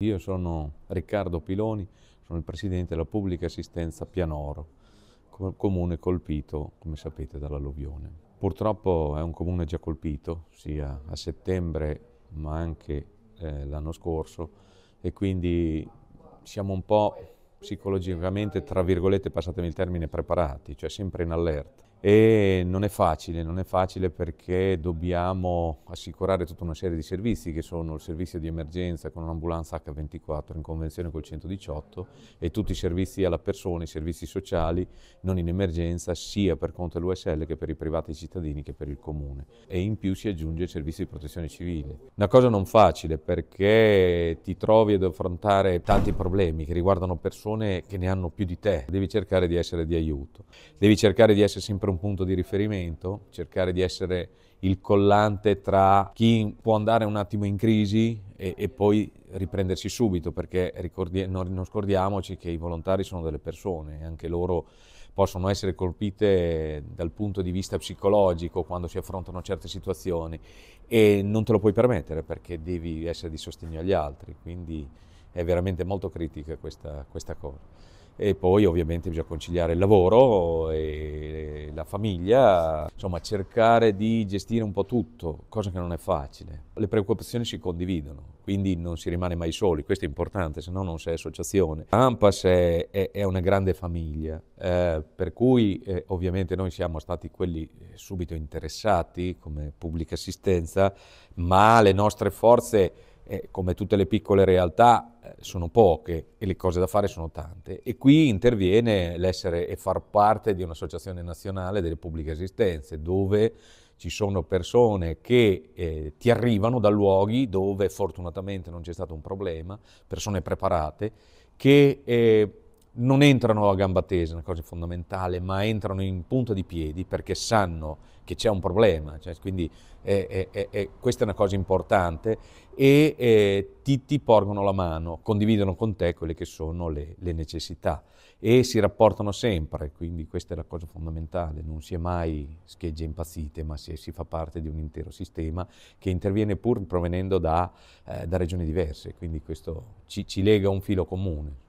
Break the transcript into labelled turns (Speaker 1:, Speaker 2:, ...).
Speaker 1: Io sono Riccardo Piloni, sono il presidente della pubblica assistenza Pianoro, comune colpito, come sapete, dall'alluvione. Purtroppo è un comune già colpito, sia a settembre ma anche eh, l'anno scorso, e quindi siamo un po' psicologicamente, tra virgolette, passatemi il termine, preparati, cioè sempre in allerta. E non è facile, non è facile perché dobbiamo assicurare tutta una serie di servizi che sono il servizio di emergenza con un'ambulanza H24 in convenzione col 118 e tutti i servizi alla persona, i servizi sociali non in emergenza sia per conto dell'USL che per i privati cittadini che per il comune e in più si aggiunge il servizio di protezione civile. Una cosa non facile perché ti trovi ad affrontare tanti problemi che riguardano persone che ne hanno più di te, devi cercare di essere di aiuto, devi cercare di essere sempre un un punto di riferimento, cercare di essere il collante tra chi può andare un attimo in crisi e, e poi riprendersi subito, perché ricordi, non, non scordiamoci che i volontari sono delle persone, anche loro possono essere colpite dal punto di vista psicologico quando si affrontano certe situazioni e non te lo puoi permettere perché devi essere di sostegno agli altri, quindi è veramente molto critica questa, questa cosa. E poi ovviamente bisogna conciliare il lavoro e famiglia, insomma cercare di gestire un po' tutto, cosa che non è facile. Le preoccupazioni si condividono, quindi non si rimane mai soli, questo è importante, se no non sei associazione. Ampas è, è, è una grande famiglia, eh, per cui eh, ovviamente noi siamo stati quelli eh, subito interessati come pubblica assistenza, ma le nostre forze eh, come tutte le piccole realtà, eh, sono poche e le cose da fare sono tante. E qui interviene l'essere e far parte di un'associazione nazionale delle pubbliche esistenze, dove ci sono persone che eh, ti arrivano da luoghi dove fortunatamente non c'è stato un problema, persone preparate, che eh, non entrano a gamba tesa, una cosa fondamentale, ma entrano in punta di piedi perché sanno che c'è un problema, cioè, quindi è, è, è, questa è una cosa importante e eh, ti, ti, porgono la mano, condividono con te quelle che sono le, le, necessità e si rapportano sempre, quindi questa è la cosa fondamentale, non si è mai schegge impazzite, ma si, si fa parte di un intero sistema che interviene pur provenendo da, eh, da regioni diverse, quindi questo ci, ci lega un filo comune.